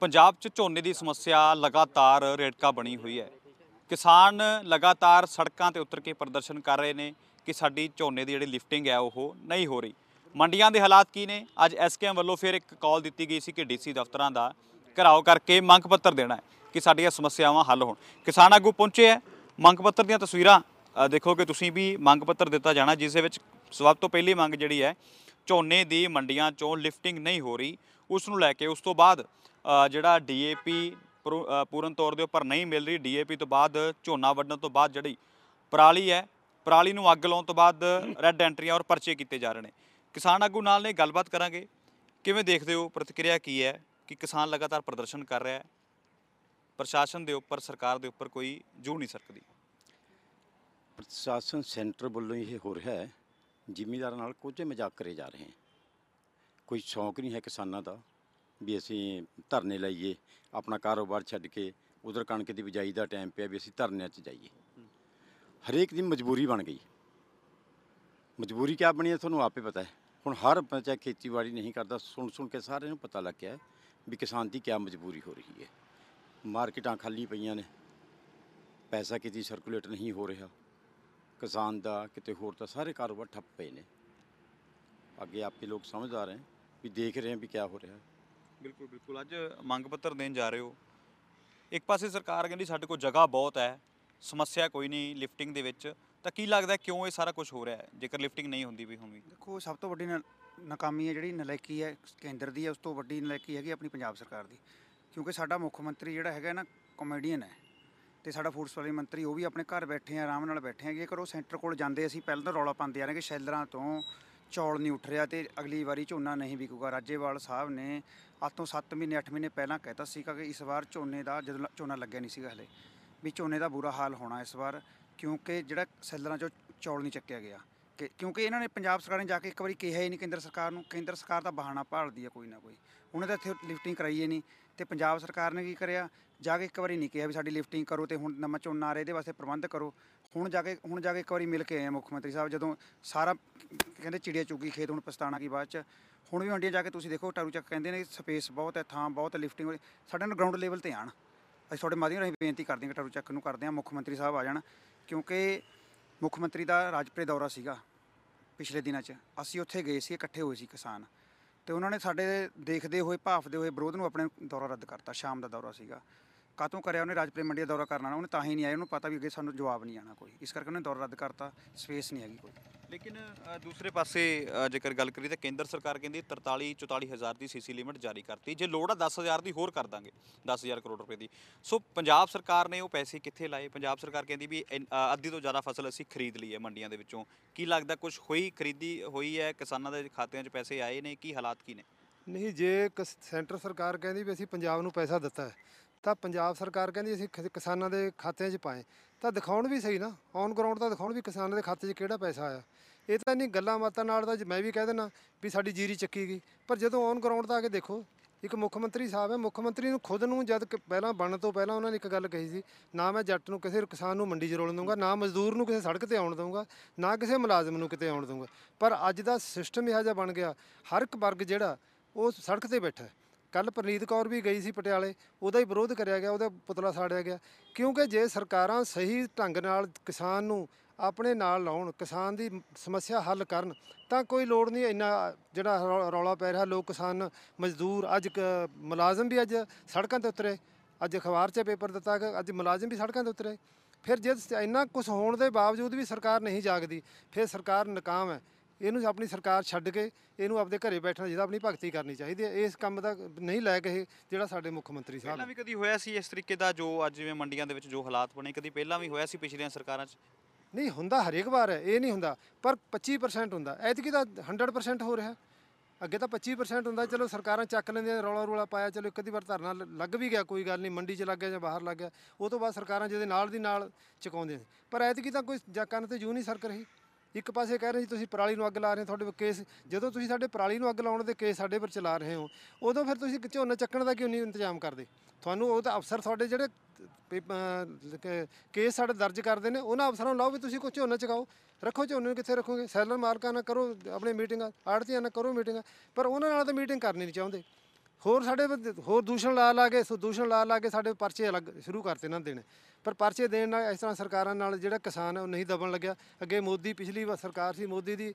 ਪੰਜਾਬ 'ਚ ਝੋਨੇ ਦੀ ਸਮੱਸਿਆ ਲਗਾਤਾਰ ਰੇਟਕਾ ਬਣੀ ਹੋਈ ਹੈ ਕਿਸਾਨ ਲਗਾਤਾਰ ਸੜਕਾਂ ਤੇ ਉਤਰ ਕੇ ਪ੍ਰਦਰਸ਼ਨ ਕਰ ਰਹੇ ਨੇ ਕਿ ਸਾਡੀ ਝੋਨੇ ਦੀ ਜਿਹੜੀ ਲਿਫਟਿੰਗ ਹੈ ਉਹ ਨਹੀਂ ਹੋ ਰਹੀ ਮੰਡੀਆਂ ਦੇ ਹਾਲਾਤ ਕੀ ਨੇ ਅੱਜ ਐਸਕੇਐਮ ਵੱਲੋਂ ਫਿਰ ਇੱਕ ਕਾਲ ਦਿੱਤੀ ਗਈ ਸੀ ਕਿ ਡੀਸੀ ਦਫ਼ਤਰਾਂ ਦਾ ਘਰਾਓ ਕਰਕੇ ਮੰਗ ਪੱਤਰ ਦੇਣਾ ਹੈ ਕਿ ਸਾਡੀਆਂ ਸਮੱਸਿਆਵਾਂ ਹੱਲ ਹੋਣ ਕਿਸਾਨ ਆਗੂ ਪਹੁੰਚੇ ਹੈ ਮੰਗ ਪੱਤਰ ਦੀਆਂ ਤਸਵੀਰਾਂ ਦੇਖੋਗੇ ਤੁਸੀਂ ਵੀ ਮੰਗ ਪੱਤਰ ਦਿੱਤਾ ਜਾਣਾ ਜਿਸ ਦੇ ਵਿੱਚ ਸਭ ਤੋਂ ਪਹਿਲੀ ਮੰਗ ਜਿਹੜੀ ਹੈ ਝੋਨੇ ਦੀ ਮੰਡੀਆਂ ਚੋਂ ਲਿਫਟਿੰਗ ਨਹੀਂ ਹੋ ਰਹੀ ਉਸ ਨੂੰ ਲੈ ਕੇ ਉਸ ਤੋਂ ਬਾਅਦ ਜਿਹੜਾ ਡੀਏਪੀ ਪੂਰਨ ਤੌਰ ਦੇ ਉੱਪਰ ਨਹੀਂ ਮਿਲ ਰਹੀ ਡੀਏਪੀ ਤੋਂ ਬਾਅਦ ਝੋਨਾ ਵੱਢਣ ਤੋਂ ਬਾਅਦ ਜਿਹੜੀ ਪਰਾਲੀ ਹੈ ਪਰਾਲੀ ਨੂੰ ਅੱਗ ਲਾਉਣ ਤੋਂ ਬਾਅਦ ਰੈੱਡ ਐਂਟਰੀਆਂ ਔਰ ਪਰਚੇ ਕੀਤੇ ਜਾ ਰਹੇ ਨੇ ਕਿਸਾਨ ਆਗੂ ਨਾਲ ਨੇ ਗੱਲਬਾਤ ਕਰਾਂਗੇ ਕਿਵੇਂ ਦੇਖਦੇ ਹੋ ਪ੍ਰਤੀਕਿਰਿਆ ਕੀ ਹੈ ਕਿ ਕਿਸਾਨ ਲਗਾਤਾਰ ਪ੍ਰਦਰਸ਼ਨ ਕਰ ਰਿਹਾ ਹੈ ਪ੍ਰਸ਼ਾਸਨ ਦੇ ਉੱਪਰ ਸਰਕਾਰ ਦੇ ਉੱਪਰ ਕੋਈ ਜੂ ਨਹੀਂ ਸਕਦੀ ਪ੍ਰਸ਼ਾਸਨ ਸੈਂਟਰ ਵੱਲੋਂ ਇਹ ਹੋ ਰਿਹਾ ਹੈ ਜ਼ਿਮੀਦਾਰਾਂ ਨਾਲ ਕੁਝ ਮਜ਼ਾਕ ਕਰੇ ਜਾ ਰਹੇ ਹਨ ਕੋਈ ਸ਼ੌਂਕ ਨਹੀਂ ਹੈ ਕਿਸਾਨਾਂ ਦਾ ਵੀ ਅਸੀਂ ਧਰਨੇ ਲਈਏ ਆਪਣਾ ਕਾਰੋਬਾਰ ਛੱਡ ਕੇ ਉਧਰ ਕਣਕ ਦੀ ਬਿਜਾਈ ਦਾ ਟਾਈਮ ਪਿਆ ਵੀ ਅਸੀਂ ਧਰਨਿਆਂ 'ਚ ਜਾਈਏ ਹਰੇਕ ਦੀ ਮਜਬੂਰੀ ਬਣ ਗਈ ਮਜਬੂਰੀ ਕਿਆ ਬਣੀ ਹੈ ਤੁਹਾਨੂੰ ਆਪੇ ਪਤਾ ਹੈ ਹੁਣ ਹਰ ਪੰਚਾ ਖੇਤੀਬਾੜੀ ਨਹੀਂ ਕਰਦਾ ਸੁਣ ਸੁਣ ਕੇ ਸਾਰਿਆਂ ਨੂੰ ਪਤਾ ਲੱਗ ਗਿਆ ਵੀ ਕਿਸਾਨ ਦੀ ਕਿਆ ਮਜਬੂਰੀ ਹੋ ਰਹੀ ਹੈ ਮਾਰਕੀਟਾਂ ਖਾਲੀ ਪਈਆਂ ਨੇ ਪੈਸਾ ਕਿਤੇ ਸਰਕੂਲੇਟ ਨਹੀਂ ਹੋ ਰਿਹਾ ਕਿਸਾਨ ਦਾ ਕਿਤੇ ਹੋਰ ਤਾਂ ਸਾਰੇ ਕਾਰੋਬਾਰ ਠੱਪ ਪਏ ਨੇ ਅੱਗੇ ਆਪਕੇ ਲੋਕ ਸਮਝਦਾਰ ਹੈ ਵੀ ਦੇਖ ਰਹੇ ਹਾਂ ਵੀ ਕਿਆ ਹੋ ਰਿਹਾ ਬਿਲਕੁਲ ਬਿਲਕੁਲ ਅੱਜ ਮੰਗ ਪੱਤਰ ਦੇਣ ਜਾ ਰਹੇ ਹੋ ਇੱਕ ਪਾਸੇ ਸਰਕਾਰ ਕਹਿੰਦੀ ਸਾਡੇ ਕੋਲ ਜਗ੍ਹਾ ਬਹੁਤ ਹੈ ਸਮੱਸਿਆ ਕੋਈ ਨਹੀਂ ਲਿਫਟਿੰਗ ਦੇ ਵਿੱਚ ਤਾਂ ਕੀ ਲੱਗਦਾ ਕਿਉਂ ਇਹ ਸਾਰਾ ਕੁਝ ਹੋ ਰਿਹਾ ਹੈ ਜੇਕਰ ਲਿਫਟਿੰਗ ਨਹੀਂ ਹੁੰਦੀ ਵੀ ਹੋਣੀ ਦੇਖੋ ਸਭ ਤੋਂ ਵੱਡੀ ਨਾਕਾਮੀ ਹੈ ਜਿਹੜੀ ਨਲਾਇਕੀ ਹੈ ਕੇਂਦਰ ਦੀ ਹੈ ਉਸ ਤੋਂ ਵੱਡੀ ਨਲਾਇਕੀ ਹੈਗੀ ਆਪਣੀ ਪੰਜਾਬ ਸਰਕਾਰ ਦੀ ਕਿਉਂਕਿ ਸਾਡਾ ਮੁੱਖ ਮੰਤਰੀ ਜਿਹੜਾ ਹੈਗਾ ਨਾ ਕਾਮੇਡੀਅਨ ਹੈ ਤੇ ਸਾਡਾ ਫੂਡਸ ਵਾਲੇ ਮੰਤਰੀ ਉਹ ਵੀ ਆਪਣੇ ਘਰ ਬੈਠੇ ਆ ਆਰਾਮ ਨਾਲ ਬੈਠੇ ਆ ਜੇਕਰ ਉਹ ਸੈਂਟਰ ਕੋਲ ਜਾਂਦੇ ਅਸੀਂ ਪਹਿਲਾਂ ਤਾਂ ਰੌਲਾ ਪਾਉਂਦੇ ਆ ਰਹੇ ਕਿ ਸ਼ੈਲਰਾਂ ਤੋਂ ਚੌਲ ਨਹੀਂ ਉੱਠ ਰਿਹਾ ਤੇ ਅਗਲੀ ਵਾਰੀ ਝੋਨਾ ਨਹੀਂ ਵਿਕੂਗਾ ਰਾਜੇਵਾਲ ਸਾਹਿਬ ਨੇ ਅੱਜ ਤੋਂ 7 ਮਹੀਨੇ 8 ਮਹੀਨੇ ਪਹਿਲਾਂ ਕਹਿਤਾ ਸੀਗਾ ਕਿ ਇਸ ਵਾਰ ਝੋਨੇ ਦਾ ਜਦੋਂ ਝੋਨਾ ਲੱਗਿਆ ਨਹੀਂ ਸੀਗਾ ਹਲੇ ਵੀ ਝੋਨੇ ਦਾ ਬੁਰਾ ਹਾਲ ਹੋਣਾ ਇਸ ਵਾਰ ਕਿਉਂਕਿ ਜਿਹੜਾ ਸੈਲਰਾਂ ਚੋਂ ਚੌਲ ਨਹੀਂ ਚੱਕਿਆ ਗਿਆ ਕਿਉਂਕਿ ਇਹਨਾਂ ਨੇ ਪੰਜਾਬ ਸਰਕਾਰ ਨੇ ਜਾ ਕੇ ਇੱਕ ਵਾਰੀ ਕਿਹਾ ਹੀ ਨਹੀਂ ਕੇਂਦਰ ਸਰਕਾਰ ਨੂੰ ਕੇਂਦਰ ਸਰਕਾਰ ਤਾਂ ਬਹਾਨਾ ਭਾਲਦੀ ਹੈ ਕੋਈ ਨਾ ਕੋਈ ਉਹਨੇ ਤਾਂ ਇੱਥੇ ਲਿਫਟਿੰਗ ਕਰਾਈਏ ਨਹੀਂ ਤੇ ਪੰਜਾਬ ਸਰਕਾਰ ਨੇ ਕੀ ਕਰਿਆ ਜਾ ਕੇ ਇੱਕ ਵਾਰੀ ਨਹੀਂ ਕਿਹਾ ਵੀ ਸਾਡੀ ਲਿਫਟਿੰਗ ਕਰੋ ਤੇ ਹੁਣ ਨਮਾ ਝੋਨਾ ਆ ਰਹੇ ਇਹਦੇ ਵਾਸਤੇ ਪ੍ਰਬੰਧ ਕਰੋ ਹੁਣ ਜਾ ਕੇ ਹੁਣ ਜਾ ਕੇ ਇੱਕ ਵਾਰੀ ਮਿਲ ਕੇ ਆਏ ਮੁੱਖ ਮੰਤਰੀ ਸਾਹਿਬ ਜਦੋਂ ਸਾਰਾ ਕਹਿੰਦੇ ਚਿੜੀਆ ਚੁੱਕੀ ਖੇਤ ਹੁਣ ਪਸਤਾਣਾ ਕੀ ਬਾਅਦ ਚ ਹੁਣ ਵੀ ਹੰਡੀਆਂ ਜਾ ਕੇ ਤੁਸੀਂ ਦੇਖੋ ਟਾਰੂ ਚੱਕ ਕਹਿੰਦੇ ਨੇ ਸਪੇਸ ਬਹੁਤ ਹੈ ਥਾਂ ਬਹੁਤ ਹੈ ਲਿਫਟਿੰਗ ਸਾਡੇ ਨਾਲ ਗਰਾਊਂਡ ਲੈਵਲ ਤੇ ਆਣ ਅਸੀਂ ਤੁਹਾਡੇ ਮਾਧਿਅਮ ਰਾਹੀਂ ਬੇਨਤੀ ਕਰਦੇ ਹਾਂ ਟਾਰੂ ਚੱਕ ਨੂੰ ਕਰਦੇ ਹਾਂ ਮੁੱਖ ਮੰਤਰੀ ਸਾਹਿਬ ਆ ਜਾਣ ਕਿਉਂਕਿ ਮੁੱਖ ਮੰਤਰੀ ਦਾ ਰਾਜਪ੍ਰੇ ਦੌਰਾ ਸੀਗਾ ਪਿਛਲੇ ਦਿਨਾਂ 'ਚ ਅਸੀਂ ਉੱਥੇ ਗਏ ਸੀ ਇਕੱਠੇ ਹੋਏ ਸੀ ਕਿਸਾਨ ਤੇ ਉਹਨਾਂ ਨੇ ਸਾਡੇ ਦੇਖਦੇ ਹੋਏ ਭਾਫਦੇ ਹੋਏ ਵਿਰੋਧ ਨੂੰ ਆਪਣੇ ਦੌਰਾ ਰੱਦ ਕਰਤਾ ਸ਼ਾਮ ਦਾ ਦੌਰਾ ਸੀਗਾ ਕਾਤੋਂ ਕਰਿਆ ਉਹਨੇ ਰਾਜਪ੍ਰੇਮ ਮੰਡੀ ਦਾ ਦੌਰਾ ਕਰਨਾ ਉਹਨੇ ਤਾਂ ਹੀ ਨਹੀਂ ਆਇਆ ਉਹਨੂੰ ਪਤਾ ਵੀ ਅੱਗੇ ਸਾਨੂੰ ਜਵਾਬ ਨਹੀਂ ਆਣਾ ਕੋਈ ਇਸ ਕਰਕੇ ਉਹਨੇ ਦੌਰਾ ਰੱਦ ਕਰਤਾ ਸਪੇਸ ਨਹੀਂ ਹੈਗੀ ਕੋਈ ਲੇਕਿਨ ਦੂਸਰੇ ਪਾਸੇ ਜੇਕਰ ਗੱਲ ਕਰੀ ਤਾਂ ਕੇਂਦਰ ਸਰਕਾਰ ਕਹਿੰਦੀ 43 44 ਹਜ਼ਾਰ ਦੀ ਸੀਸੀ ਲਿਮਟ ਜਾਰੀ ਕਰਤੀ ਜੇ ਲੋੜ ਆ 10 ਹਜ਼ਾਰ ਦੀ ਹੋਰ ਕਰ ਦਾਂਗੇ 10 ਹਜ਼ਾਰ ਕਰੋੜ ਰੁਪਏ ਦੀ ਸੋ ਪੰਜਾਬ ਸਰਕਾਰ ਨੇ ਉਹ ਪੈਸੇ ਕਿੱਥੇ ਲਾਏ ਪੰਜਾਬ ਸਰਕਾਰ ਕਹਿੰਦੀ ਵੀ ਅੱਧੀ ਤੋਂ ਜ਼ਿਆਦਾ ਫਸਲ ਅਸੀਂ ਖਰੀਦ ਲਈ ਹੈ ਮੰਡੀਆਂ ਦੇ ਵਿੱਚੋਂ ਕੀ ਲੱਗਦਾ ਕੁਝ ਹੋਈ ਖਰੀਦੀ ਹੋਈ ਹੈ ਕਿਸਾਨਾਂ ਦੇ ਖਾਤਿਆਂ 'ਚ ਪੈਸੇ ਆਏ ਨੇ ਕੀ ਹਾਲਾਤ ਕੀ ਨੇ ਨਹੀਂ ਜੇ ਸੈਂਟਰ ਸਰਕਾਰ ਕਹਿੰਦੀ ਵੀ ਅਸੀਂ ਪੰਜਾਬ ਨੂੰ ਪੈਸਾ ਦਿੱਤਾ ਹੈ ਤਾਂ ਪੰਜਾਬ ਸਰਕਾਰ ਕਹਿੰਦੀ ਅਸੀਂ ਕਿਸਾਨਾਂ ਦੇ ਖਾਤਿਆਂ 'ਚ ਪਾਏ ਤਾਂ ਦਿਖਾਉਣ ਵੀ ਸਹੀ ਨਾ ਔਨ ਗਰਾਊਂਡ ਤਾਂ ਦਿਖਾਉਣ ਵੀ ਕਿਸਾਨਾਂ ਦੇ ਖਾਤੇ 'ਚ ਕਿਹੜਾ ਪੈਸਾ ਆਇਆ ਇਹ ਤਾਂ ਨਹੀਂ ਗੱਲਾਂ ਬਾਤਾਂ ਨਾਲ ਦਾ ਮੈਂ ਵੀ ਕਹਿ ਦੇਣਾ ਵੀ ਸਾਡੀ ਜੀਰੀ ਚੱਕੀ ਗਈ ਪਰ ਜਦੋਂ ਔਨ ਗਰਾਊਂਡ ਤਾਂ ਆ ਕੇ ਦੇਖੋ ਇੱਕ ਮੁੱਖ ਮੰਤਰੀ ਸਾਹਿਬ ਹੈ ਮੁੱਖ ਮੰਤਰੀ ਨੂੰ ਖੁਦ ਨੂੰ ਜਦ ਪਹਿਲਾਂ ਬਣਨ ਤੋਂ ਪਹਿਲਾਂ ਉਹਨਾਂ ਨੇ ਇੱਕ ਗੱਲ ਕਹੀ ਸੀ ਨਾ ਮੈਂ ਜੱਟ ਨੂੰ ਕਿਸੇ ਕਿਸਾਨ ਨੂੰ ਮੰਡੀ 'ਚ ਰੋਲਣ ਦਊਂਗਾ ਨਾ ਮਜ਼ਦੂਰ ਨੂੰ ਕਿਸੇ ਸੜਕ ਤੇ ਆਉਣ ਦਊਂਗਾ ਨਾ ਕਿਸੇ ਮੁਲਾਜ਼ਮ ਨੂੰ ਕਿਤੇ ਆਉਣ ਦਊਂਗਾ ਪਰ ਅੱਜ ਦਾ ਸਿਸਟਮ ਆ ਜਿਹਾ ਬਣ ਗਿਆ ਹਰ ਇੱਕ ਵਰਗ ਜਿਹੜਾ ਉਹ ਸੜਕ ਤੇ ਬੈਠਾ ਹੈ ਕੱਲ ਪ੍ਰਨੀਤ ਕੌਰ ਵੀ ਗਈ ਸੀ ਪਟਿਆਲੇ ਉਹਦਾ ਹੀ ਵਿਰੋਧ ਕਰਿਆ ਗਿਆ ਉਹਦਾ ਪੁਤਲਾ ਸਾੜਿਆ ਗਿਆ ਕਿਉਂਕਿ ਜੇ ਸਰਕਾਰਾਂ ਸਹੀ ਢੰਗ ਨਾਲ ਕਿਸਾਨ ਨੂੰ ਆਪਣੇ ਨਾਲ ਲਾਉਣ ਕਿਸਾਨ ਦੀ ਸਮੱਸਿਆ ਹੱਲ ਕਰਨ ਤਾਂ ਕੋਈ ਲੋੜ ਨਹੀਂ ਇੰਨਾ ਜਿਹੜਾ ਰੌਲਾ ਪੈ ਰਿਹਾ ਲੋਕ ਕਿਸਾਨ ਮਜ਼ਦੂਰ ਅੱਜ ਮੁਲਾਜ਼ਮ ਵੀ ਅੱਜ ਸੜਕਾਂ ਤੇ ਉਤਰੇ ਅੱਜ ਅਖਬਾਰ 'ਚ ਪੇਪਰ ਦਿੱਤਾ ਕਿ ਅੱਜ ਮੁਲਾਜ਼ਮ ਵੀ ਸੜਕਾਂ ਤੇ ਉਤਰੇ ਫਿਰ ਜੇ ਇੰਨਾ ਕੁਝ ਹੋਣ ਦੇ ਬਾਵਜੂਦ ਵੀ ਸਰਕਾਰ ਨਹੀਂ ਜਾਗਦੀ ਫਿਰ ਸਰਕਾਰ ਨਾਕਾਮ ਹੈ ਇਹਨੂੰ ਆਪਣੀ ਸਰਕਾਰ ਛੱਡ ਕੇ ਇਹਨੂੰ ਆਪਦੇ ਘਰੇ ਬੈਠਣਾ ਜਿਹਦਾ ਆਪਣੀ ਭਗਤੀ ਕਰਨੀ ਚਾਹੀਦੀ ਹੈ ਇਸ ਕੰਮ ਦਾ ਨਹੀਂ ਲੈ ਕੇ ਜਿਹੜਾ ਸਾਡੇ ਮੁੱਖ ਮੰਤਰੀ ਸਾਹਿਬ ਪਹਿਲਾਂ ਵੀ ਕਦੀ ਹੋਇਆ ਸੀ ਇਸ ਤਰੀਕੇ ਦਾ ਜੋ ਅੱਜ ਜਿਵੇਂ ਮੰਡੀਆਂ ਦੇ ਵਿੱਚ ਜੋ ਹਾਲਾਤ ਬਣੇ ਕਦੀ ਪਹਿਲਾਂ ਵੀ ਹੋਇਆ ਸੀ ਪਿਛਲੀਆਂ ਸਰਕਾਰਾਂ 'ਚ ਨਹੀਂ ਹੁੰਦਾ ਹਰੇਕ ਵਾਰ ਇਹ ਨਹੀਂ ਹੁੰਦਾ ਪਰ 25% ਹੁੰਦਾ ਐਤਕੀ ਤਾਂ 100% ਹੋ ਰਿਹਾ ਅੱਗੇ ਤਾਂ 25% ਹੁੰਦਾ ਚਲੋ ਸਰਕਾਰਾਂ ਚੱਕ ਲੈਂਦੀਆਂ ਰੌਲਾ ਰੌਲਾ ਪਾਇਆ ਚਲੋ ਇੱਕ ਅੱਧੀ ਵਾਰ ਧਰਨਾ ਲੱਗ ਵੀ ਗਿਆ ਕੋਈ ਗੱਲ ਨਹੀਂ ਮੰਡੀ 'ਚ ਲੱਗ ਗਿਆ ਜਾਂ ਬਾਹਰ ਲੱਗ ਗਿਆ ਉਹ ਤੋਂ ਬਾਅਦ ਸਰਕਾਰਾਂ ਜਿਹਦੇ ਨਾਲ ਦੀ ਨਾਲ ਚਕਾਉਂਦੇ ਪਰ ਐਤਕੀ ਤਾਂ ਕੋਈ ਜਾਕਾਂ ਤੇ ਜੂ ਨਹੀਂ ਸਰਕ ਰਹੀ ਇੱਕ ਪਾਸੇ ਕਹਿ ਰਹੇ ਸੀ ਤੁਸੀਂ ਪਰਾਲੀ ਨੂੰ ਅੱਗ ਲਾ ਰਹੇ ਤੁਹਾਡੇ ਕੇਸ ਜਦੋਂ ਤੁਸੀਂ ਸਾਡੇ ਪਰਾਲੀ ਨੂੰ ਅੱਗ ਲਾਉਣ ਦੇ ਕੇਸ ਸਾਡੇ ਪਰ ਚਲਾ ਰਹੇ ਹੋ ਉਦੋਂ ਫਿਰ ਤੁਸੀਂ ਝੋਨਾ ਚੱਕਣ ਦਾ ਕਿਉਂ ਨਹੀਂ ਇੰਤਜ਼ਾਮ ਕਰਦੇ ਤੁਹਾਨੂੰ ਉਹ ਤਾਂ ਅਫਸਰ ਤੁਹਾਡੇ ਜਿਹੜੇ ਕੇਸ ਸਾਡੇ ਦਰਜ ਕਰਦੇ ਨੇ ਉਹਨਾਂ ਅਫਸਰਾਂ ਨੂੰ ਲਾਓ ਵੀ ਤੁਸੀਂ ਕੋ ਝੋਨਾ ਚਗਾਓ ਰੱਖੋ ਝੋਨੇ ਨੂੰ ਕਿੱਥੇ ਰੱਖੋਗੇ ਸੈਲਰ ਮਾਲਕਾਂ ਨਾਲ ਕਰੋ ਆਪਣੇ ਮੀਟਿੰਗਾਂ ਆੜਤੀਆਂ ਨਾਲ ਕਰੋ ਮੀਟਿੰਗਾਂ ਪਰ ਉਹਨਾਂ ਨਾਲ ਤਾਂ ਮੀਟਿੰਗ ਕਰਨੀ ਨਹੀਂ ਚਾਹੁੰਦੇ ਹੋਰ ਸਾਡੇ ਹੋਰ ਦੂਸ਼ਣ ਲਾ ਲਾ ਕੇ ਸੋ ਦੂਸ਼ਣ ਲਾ ਲਾ ਕੇ ਸਾਡੇ ਪਰਚੇ ਅਲੱਗ ਸ਼ੁਰੂ ਕਰਤੇ ਨਾ ਦੇਣ ਪਰ ਪਰਚੇ ਦੇਣ ਨਾਲ ਇਸ ਤਰ੍ਹਾਂ ਸਰਕਾਰਾਂ ਨਾਲ ਜਿਹੜਾ ਕਿਸਾਨ ਹੈ ਉਹ ਨਹੀਂ ਦਬਣ ਲੱਗਿਆ ਅੱਗੇ ਮੋਦੀ ਪਿਛਲੀ ਵਾਰ ਸਰਕਾਰ ਸੀ ਮੋਦੀ ਦੀ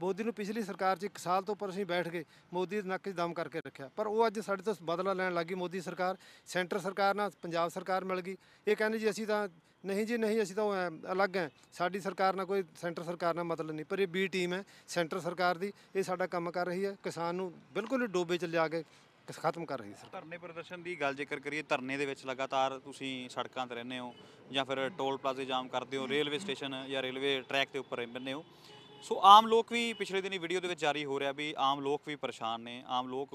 ਮੋਦੀ ਨੂੰ ਪਿਛਲੀ ਸਰਕਾਰ 'ਚ ਇੱਕ ਸਾਲ ਤੋਂ ਉੱਪਰ ਅਸੀਂ ਬੈਠ ਗਏ ਮੋਦੀ ਦੇ ਨੱਕ 'ਚ ਦਮ ਕਰਕੇ ਰੱਖਿਆ ਪਰ ਉਹ ਅੱਜ ਸਾਡੇ ਤੋਂ ਬਦਲਾ ਲੈਣ ਲੱਗੀ ਮੋਦੀ ਸਰਕਾਰ ਸੈਂਟਰ ਸਰਕਾਰ ਨਾਲ ਪੰਜਾਬ ਸਰਕਾਰ ਮਿਲ ਗਈ ਇਹ ਕਹਿੰਦੇ ਜੀ ਅਸੀਂ ਤਾਂ ਨਹੀਂ ਜੀ ਨਹੀਂ ਅਸੀਂ ਤਾਂ ਉਹ ਅਲੱਗ ਹੈ ਸਾਡੀ ਸਰਕਾਰ ਨਾਲ ਕੋਈ ਸੈਂਟਰ ਸਰਕਾਰ ਨਾਲ ਮਤਲਬ ਨਹੀਂ ਪਰ ਇਹ ਬੀ ਟੀਮ ਹੈ ਸੈਂਟਰ ਸਰਕਾਰ ਦੀ ਇਹ ਸਾਡਾ ਕੰਮ ਕਰ ਰਹੀ ਹੈ ਕਿਸਾਨ ਨੂੰ ਬਿਲਕੁਲ ਡੋਬੇ 'ਚ ਲਿਆ ਕੇ ਖਤਮ ਕਰ ਰਹੀ ਸਰ ਧਰਨੇ ਪ੍ਰਦਰਸ਼ਨ ਦੀ ਗੱਲ ਜੇਕਰ ਕਰੀਏ ਧਰਨੇ ਦੇ ਵਿੱਚ ਲਗਾਤਾਰ ਤੁਸੀਂ ਸੜਕਾਂ ਤੇ ਰਹਿੰਦੇ ਹੋ ਜਾਂ ਫਿਰ ਟੋਲ ਪਲਾਜ਼ੇ ਜਾਮ ਕਰਦੇ ਹੋ ਰੇਲਵੇ ਸਟੇਸ਼ਨ ਜਾਂ ਰੇਲਵੇ ਟਰੈਕ ਦੇ ਉੱਪਰ ਰਹਿੰਦੇ ਹੋ ਸੋ ਆਮ ਲੋਕ ਵੀ ਪਿਛਲੇ ਦਿਨੀ ਵੀਡੀਓ ਦੇ ਵਿੱਚ ਜਾਰੀ ਹੋ ਰਿਹਾ ਵੀ ਆਮ ਲੋਕ ਵੀ ਪਰੇਸ਼ਾਨ ਨੇ ਆਮ ਲੋਕ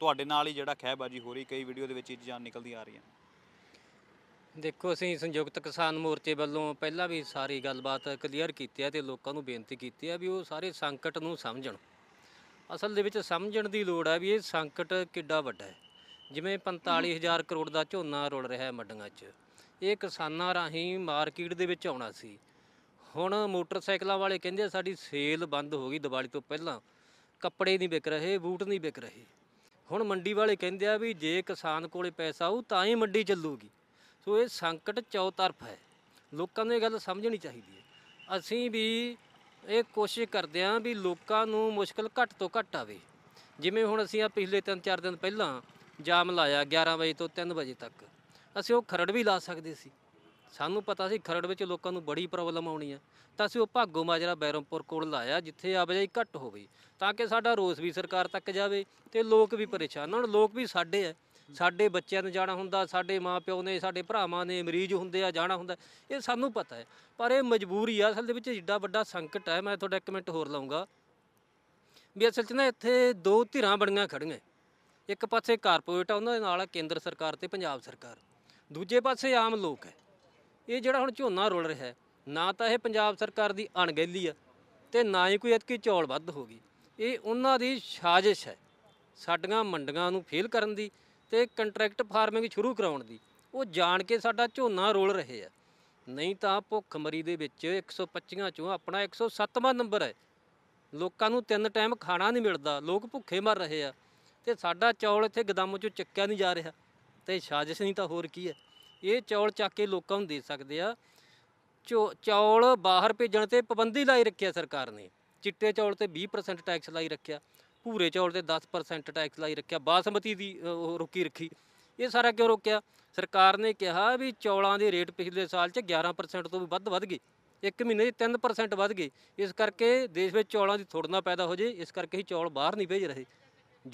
ਤੁਹਾਡੇ ਨਾਲ ਹੀ ਜਿਹੜਾ ਖਹਿਬਾਜੀ ਹੋ ਰਹੀ ਕਈ ਵੀਡੀਓ ਦੇ ਵਿੱਚ ਇਹ ਜਾਨ ਨਿਕਲਦੀ ਆ ਰਹੀਆਂ ਦੇਖੋ ਅਸੀਂ ਸੰਯੁਕਤ ਕਿਸਾਨ ਮੋਰਚੇ ਵੱਲੋਂ ਪਹਿਲਾਂ ਵੀ ਸਾਰੀ ਗੱਲਬਾਤ ਕਲੀਅਰ ਕੀਤੀ ਹੈ ਤੇ ਲੋਕਾਂ ਨੂੰ ਬੇਨਤੀ ਕੀਤੀ ਹੈ ਵੀ ਉਹ ਸਾਰੇ ਸੰਕਟ ਨੂੰ ਸਮਝਣ ਅਸਲ ਦੇ ਵਿੱਚ ਸਮਝਣ ਦੀ ਲੋੜ ਹੈ ਵੀ ਇਹ ਸੰਕਟ ਕਿੱਡਾ ਵੱਡਾ ਹੈ ਜਿਵੇਂ 45000 ਕਰੋੜ ਦਾ ਝੋਨਾ ਰੁਲ ਰਿਹਾ ਹੈ ਮੱਡੀਆਂ 'ਚ ਇਹ ਕਿਸਾਨਾਂ ਰਾਹੀਂ ਮਾਰਕੀਟ ਦੇ ਵਿੱਚ ਆਉਣਾ ਸੀ ਹੁਣ ਮੋਟਰਸਾਈਕਲਾਂ ਵਾਲੇ ਕਹਿੰਦੇ ਸਾਡੀ ਸੇਲ ਬੰਦ ਹੋ ਗਈ ਦੀਵਾਲੀ ਤੋਂ ਪਹਿਲਾਂ ਕੱਪੜੇ ਨਹੀਂ ਵਿਕ ਰਹੇ ਬੂਟ ਨਹੀਂ ਵਿਕ ਰਹੇ ਹੁਣ ਮੰਡੀ ਵਾਲੇ ਕਹਿੰਦੇ ਆ ਵੀ ਜੇ ਕਿਸਾਨ ਕੋਲੇ ਪੈਸਾ ਹੋ ਤਾਂ ਹੀ ਮੰਡੀ ਚੱਲੂਗੀ ਸੋ ਇਹ ਸੰਕਟ ਚੌਤਰਫ ਹੈ ਲੋਕਾਂ ਨੂੰ ਇਹ ਗੱਲ ਸਮਝਣੀ ਚਾਹੀਦੀ ਹੈ ਅਸੀਂ ਵੀ ਇਹ ਕੋਸ਼ਿਸ਼ ਕਰਦੇ ਆਂ ਵੀ ਲੋਕਾਂ ਨੂੰ ਮੁਸ਼ਕਲ ਘੱਟ ਤੋਂ ਘੱਟ ਆਵੇ ਜਿਵੇਂ ਹੁਣ ਅਸੀਂ ਆ ਪਿਛਲੇ 3-4 ਦਿਨ ਪਹਿਲਾਂ ਜਾਮ ਲਾਇਆ 11 ਵਜੇ ਤੋਂ 3 ਵਜੇ ਤੱਕ ਅਸੀਂ ਉਹ ਖਰੜ ਵੀ ਲਾ ਸਕਦੇ ਸੀ ਸਾਨੂੰ ਪਤਾ ਸੀ ਖਰੜ ਵਿੱਚ ਲੋਕਾਂ ਨੂੰ ਬੜੀ ਪ੍ਰੋਬਲਮ ਆਉਣੀ ਆ ਤਾਂ ਅਸੀਂ ਉਹ ਭਾਗੋ ਮਾਜਰਾ ਬੈਰਮਪੁਰ ਕੋਲ ਲਾਇਆ ਜਿੱਥੇ ਆਵਾਜਾਈ ਘੱਟ ਹੋਵੇ ਤਾਂ ਕਿ ਸਾਡਾ ਰੋਸ ਵੀ ਸਰਕਾਰ ਤੱਕ ਜਾਵੇ ਤੇ ਲੋਕ ਵੀ ਪਰੇਸ਼ਾਨ ਹੋਣ ਲੋਕ ਵੀ ਸਾਡੇ ਆ ਸਾਡੇ ਬੱਚਿਆਂ ਨੇ ਜਾਣਾ ਹੁੰਦਾ ਸਾਡੇ ਮਾਪਿਓ ਨੇ ਸਾਡੇ ਭਰਾਵਾਂ ਨੇ ਮਰੀਜ਼ ਹੁੰਦੇ ਆ ਜਾਣਾ ਹੁੰਦਾ ਇਹ ਸਾਨੂੰ ਪਤਾ ਹੈ ਪਰ ਇਹ ਮਜਬੂਰੀ ਆ ਅਸਲ ਦੇ ਵਿੱਚ ਜਿੱਡਾ ਵੱਡਾ ਸੰਕਟ ਹੈ ਮੈਂ ਤੁਹਾਡਾ ਇੱਕ ਮਿੰਟ ਹੋਰ ਲਾਉਂਗਾ ਵੀ ਅਸਲ 'ਚ ਨਾ ਇੱਥੇ ਦੋ ਧਿਰਾਂ ਬਣੀਆਂ ਖੜੀਆਂ ਇੱਕ ਪਾਸੇ ਕਾਰਪੋਰੇਟ ਆ ਉਹਨਾਂ ਦੇ ਨਾਲ ਕੇਂਦਰ ਸਰਕਾਰ ਤੇ ਪੰਜਾਬ ਸਰਕਾਰ ਦੂਜੇ ਪਾਸੇ ਆਮ ਲੋਕ ਹੈ ਇਹ ਜਿਹੜਾ ਹੁਣ ਝੋਨਾ ਰੋਲ ਰਿਹਾ ਨਾ ਤਾਂ ਇਹ ਪੰਜਾਬ ਸਰਕਾਰ ਦੀ ਅਣਗਹਿਲੀ ਆ ਤੇ ਨਾ ਹੀ ਕੋਈ ਇਤਕੀ ਚੌਲ ਵੱਧ ਹੋ ਗਈ ਇਹ ਉਹਨਾਂ ਦੀ ਸਾਜ਼ਿਸ਼ ਹੈ ਸਾਡੀਆਂ ਮੰਡੀਆਂ ਨੂੰ ਫੇਲ ਕਰਨ ਦੀ ਤੇ ਕੰਟਰੈਕਟ ਫਾਰਮਿੰਗ ਸ਼ੁਰੂ ਕਰਾਉਣ ਦੀ ਉਹ ਜਾਣ ਕੇ ਸਾਡਾ ਝੋਨਾ ਰੋਲ ਰਹੇ ਆ ਨਹੀਂ ਤਾਂ ਭੁੱਖਮਰੀ ਦੇ ਵਿੱਚ 125 ਚੋਂ ਆਪਣਾ 107ਵਾਂ ਨੰਬਰ ਹੈ ਲੋਕਾਂ ਨੂੰ ਤਿੰਨ ਟਾਈਮ ਖਾਣਾ ਨਹੀਂ ਮਿਲਦਾ ਲੋਕ ਭੁੱਖੇ ਮਰ ਰਹੇ ਆ ਤੇ ਸਾਡਾ ਚੌਲ ਇੱਥੇ ਗਦਮ ਚੋਂ ਚੱਕਿਆ ਨਹੀਂ ਜਾ ਰਿਹਾ ਤੇ ਸਾਜ਼ਿਸ਼ ਨਹੀਂ ਤਾਂ ਹੋਰ ਕੀ ਹੈ ਇਹ ਚੌਲ ਚੱਕ ਕੇ ਲੋਕਾਂ ਨੂੰ ਦੇ ਸਕਦੇ ਆ ਚੌਲ ਬਾਹਰ ਭੇਜਣ ਤੇ ਪਾਬੰਦੀ ਲਾਈ ਰੱਖਿਆ ਸਰਕਾਰ ਨੇ ਚਿੱਟੇ ਚੌਲ ਤੇ 20% ਟੈਕਸ ਲਾਈ ਰੱਖਿਆ ਭੂਰੇ ਚੌਲ ਤੇ 10% ਟੈਕਸ ਲਾਈ ਰੱਖਿਆ ਬਾਸਮਤੀ ਦੀ ਰੋਕੀ ਰੱਖੀ ਇਹ ਸਾਰਾ ਕਿਉਂ ਰੋਕਿਆ ਸਰਕਾਰ ਨੇ ਕਿਹਾ ਵੀ ਚੌਲਾਂ ਦੇ ਰੇਟ ਪਿਛਲੇ ਸਾਲ 'ਚ 11% ਤੋਂ ਵੀ ਵੱਧ ਵੱਧ ਗਏ ਇੱਕ ਮਹੀਨੇ 'ਚ 3% ਵੱਧ ਗਏ ਇਸ ਕਰਕੇ ਦੇਸ਼ ਵਿੱਚ ਚੌਲਾਂ ਦੀ ਥੋੜਨਾ ਪੈਦਾ ਹੋ ਜੇ ਇਸ ਕਰਕੇ ਹੀ ਚੌਲ ਬਾਹਰ ਨਹੀਂ ਭੇਜ ਰਹੇ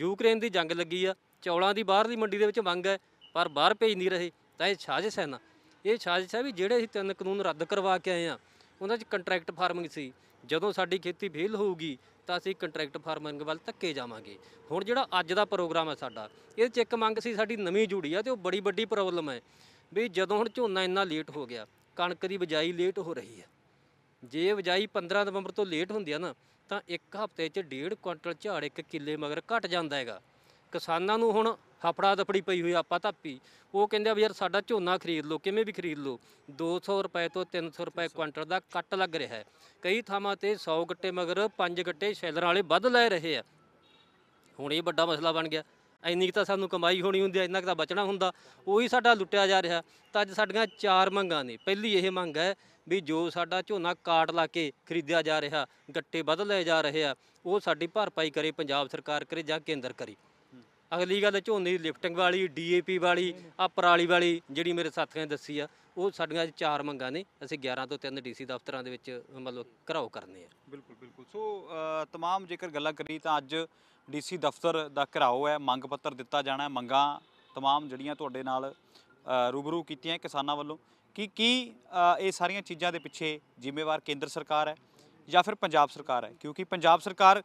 ਯੂਕਰੇਨ ਦੀ ਜੰਗ ਲੱਗੀ ਆ ਚੌਲਾਂ ਦੀ ਬਾਹਰਲੀ ਮੰਡੀ ਦੇ ਵਿੱਚ ਮੰਗ ਹੈ ਪਰ ਬਾਹਰ ਭੇਜ ਨਹੀਂ ਰਹੇ ਤਾਂ ਇਹ ਸਾਜ਼ਿਸ਼ ਹੈ ਨਾ ਇਹ ਸਾਜ਼ਿਸ਼ ਹੈ ਵੀ ਜਿਹੜੇ ਅਸੀਂ ਤਿੰਨ ਕਾਨੂੰਨ ਰੱਦ ਕਰਵਾ ਕੇ ਆਏ ਆ ਉਹਨਾਂ 'ਚ ਕੰਟਰੈਕਟ ਫਾਰਮਿੰਗ ਸੀ ਜਦੋਂ ਸਾਡੀ ਖੇਤੀ ਫੇਲ ਹੋਊਗੀ ਤਾਂ ਅਸੀਂ ਕੰਟਰੈਕਟ ਫਾਰਮਿੰਗ ਵੱਲ ਧੱਕੇ ਜਾਵਾਂਗੇ ਹੁਣ ਜਿਹੜਾ ਅੱਜ ਦਾ ਪ੍ਰੋਗਰਾਮ ਹੈ ਸਾਡਾ ਇਹ ਚ ਇੱਕ ਮੰਗ ਸੀ ਸਾਡੀ ਨਵੀਂ ਜੁੜੀ ਆ ਤੇ ਉਹ ਬੜੀ ਵੱਡੀ ਪ੍ਰੋਬਲਮ ਹੈ ਵੀ ਜਦੋਂ ਹੁਣ ਝੋਨਾ ਇੰਨਾ ਲੇਟ ਹੋ ਗਿਆ ਕਣਕ ਦੀ ਬਜਾਈ ਲੇਟ ਹੋ ਰਹੀ ਹੈ ਜੇ ਬਜਾਈ 15 ਨਵੰਬਰ ਤੋਂ ਲੇਟ ਹੁੰਦੀ ਆ ਨਾ ਤਾਂ ਇੱਕ ਹਫ਼ਤੇ 'ਚ ਡੇਢ ਕੁਇੰਟਲ ਝਾੜ ਇੱਕ ਕਿੱਲੇ ਮਗਰ ਘਟ ਜਾਂਦਾ ਹੈਗਾ ਕਿਸਾਨਾਂ ਨੂੰ ਹੁਣ ਹਫੜਾ ਦਫੜੀ ਪਈ ਹੋਈ ਆਪਾ ਧਾਪੀ ਉਹ ਕਹਿੰਦੇ ਆ ਵੀ ਯਾਰ ਸਾਡਾ ਝੋਨਾ ਖਰੀਦ ਲਓ ਕਿਵੇਂ ਵੀ ਖਰੀਦ ਲਓ 200 ਰੁਪਏ ਤੋਂ 300 ਰੁਪਏ ਕੁਇੰਟਲ ਦਾ ਕੱਟ ਲੱਗ ਰਿਹਾ ਹੈ ਕਈ ਥਾਵਾਂ ਤੇ 100 ਗੱਟੇ ਮਗਰ 5 ਗੱਟੇ ਸ਼ੈਲਰ ਵਾਲੇ ਵੱਧ ਲੈ ਰਹੇ ਆ ਹੁਣ ਇਹ ਵੱਡਾ ਮਸਲਾ ਬਣ ਗਿਆ ਇੰਨੀ ਤਾਂ ਸਾਨੂੰ ਕਮਾਈ ਹੋਣੀ ਹੁੰਦੀ ਐ ਇੰਨਾ ਤਾਂ ਬਚਣਾ ਹੁੰਦਾ ਉਹੀ ਸਾਡਾ ਲੁੱਟਿਆ ਜਾ ਰਿਹਾ ਤਾਂ ਅੱਜ ਸਾਡੀਆਂ ਚਾਰ ਮੰਗਾਂ ਨੇ ਪਹਿਲੀ ਇਹ ਮੰਗ ਹੈ ਵੀ ਜੋ ਸਾਡਾ ਝੋਨਾ ਕਾਟ ਲਾ ਕੇ ਖਰੀਦਿਆ ਜਾ ਰਿਹਾ ਗੱਟੇ ਵੱਧ ਲਏ ਜਾ ਰਹੇ ਆ ਉਹ ਸਾਡੀ ਭਰਪਾਈ ਕਰੇ ਪੰਜਾਬ ਸਰਕਾਰ ਕਰੇ ਜਾਂ ਕੇਂਦਰ ਕਰੇ ਅਗਲੀ ਗੱਲ ਝੋਨੇ ਦੀ ਲਿਫਟਿੰਗ ਵਾਲੀ ਡੀਏਪੀ ਵਾਲੀ ਆ ਪਰਾਲੀ ਵਾਲੀ ਜਿਹੜੀ ਮੇਰੇ ਸਾਥੀਆਂ ਨੇ ਦੱਸੀ ਆ ਉਹ ਸਾਡੀਆਂ ਅੱਜ ਚਾਰ ਮੰਗਾਂ ਨੇ ਅਸੀਂ 11 ਤੋਂ 3 ਡੀਸੀ ਦਫ਼ਤਰਾਂ ਦੇ ਵਿੱਚ ਮਤਲਬ ਘਰਾਓ ਕਰਨੇ ਆ ਬਿਲਕੁਲ ਬਿਲਕੁਲ ਸੋ तमाम ਜੇਕਰ ਗੱਲਾਂ ਕਰੀ ਤਾਂ ਅੱਜ ਡੀਸੀ ਦਫ਼ਤਰ ਦਾ ਘਰਾਓ ਹੈ ਮੰਗ ਪੱਤਰ ਦਿੱਤਾ ਜਾਣਾ ਹੈ ਮੰਗਾਂ तमाम ਜਿਹੜੀਆਂ ਤੁਹਾਡੇ ਨਾਲ ਰੂਬਰੂ ਕੀਤੀਆਂ ਕਿਸਾਨਾਂ ਵੱਲੋਂ ਕਿ ਕੀ ਇਹ ਸਾਰੀਆਂ ਚੀਜ਼ਾਂ ਦੇ ਪਿੱਛੇ ਜ਼ਿੰਮੇਵਾਰ ਕੇਂਦਰ ਸਰਕਾਰ ਹੈ ਜਾਂ ਫਿਰ ਪੰਜਾਬ ਸਰਕਾਰ ਹੈ ਕਿਉਂਕਿ ਪੰਜਾਬ ਸਰਕਾਰ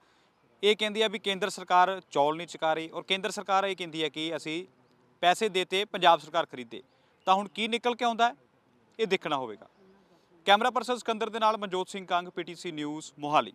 ਇਹ ਕਹਿੰਦੀ ਆ ਵੀ ਕੇਂਦਰ ਸਰਕਾਰ ਚੌਲ ਨਹੀਂ ਚੁਕਾ ਰਹੀ ਔਰ ਕੇਂਦਰ ਸਰਕਾਰ ਇਹ ਕਹਿੰਦੀ ਆ ਕਿ ਅਸੀਂ ਪੈਸੇ ਦੇਤੇ ਪੰਜਾਬ ਸਰਕਾਰ ਖਰੀਦੇ ਤਾਂ ਹੁਣ ਕੀ ਨਿਕਲ ਕੇ ਆਉਂਦਾ ਇਹ ਦੇਖਣਾ ਹੋਵੇਗਾ ਕੈਮਰਾ ਪਰਸਨ ਸਿਕੰਦਰ ਦੇ ਨਾਲ ਮਨਜੋਤ ਸਿੰਘ ਕੰਗ ਪੀਟੀਸੀ ਨਿਊਜ਼ ਮੋਹਾਲੀ